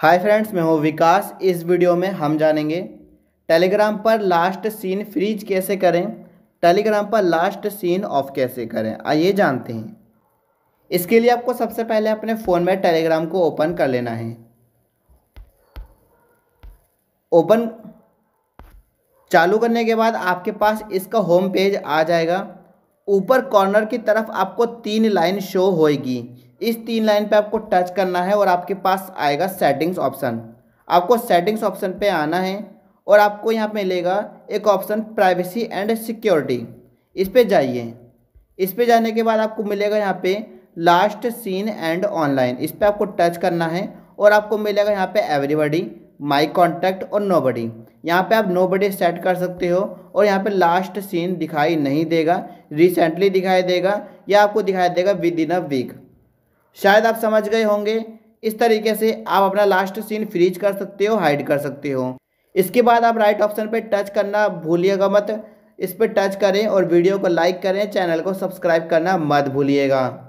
hi friends मैं हूँ विकास इस वीडियो में हम जानेंगे टेलीग्राम पर लास्ट सीन फ्रीज कैसे करें टेलीग्राम पर लास्ट सीन ऑफ कैसे करें आइए जानते हैं इसके लिए आपको सबसे पहले अपने फ़ोन में टेलीग्राम को ओपन कर लेना है ओपन चालू करने के बाद आपके पास इसका होम पेज आ जाएगा ऊपर कॉर्नर की तरफ आपको तीन लाइन शो होएगी इस तीन लाइन पे आपको टच करना है और आपके पास आएगा सेटिंग्स ऑप्शन आपको सेटिंग्स ऑप्शन पे आना है और आपको यहाँ मिलेगा एक ऑप्शन प्राइवेसी एंड सिक्योरिटी इस पर जाइए इस पर जाने के बाद आपको मिलेगा यहाँ पे लास्ट सीन एंड ऑनलाइन इस पर आपको टच करना है और आपको मिलेगा यहाँ पे एवरीबडी माई कॉन्टैक्ट और नो बडी यहाँ पर आप नो बडी सेट कर सकते हो और यहाँ पे लास्ट सीन दिखाई नहीं देगा रिसेंटली दिखाई देगा या आपको दिखाई देगा विद इन अ वीक शायद आप समझ गए होंगे इस तरीके से आप अपना लास्ट सीन फ्रीज कर सकते हो हाइड कर सकते हो इसके बाद आप राइट ऑप्शन पर टच करना भूलिएगा मत इस पर टच करें और वीडियो को लाइक करें चैनल को सब्सक्राइब करना मत भूलिएगा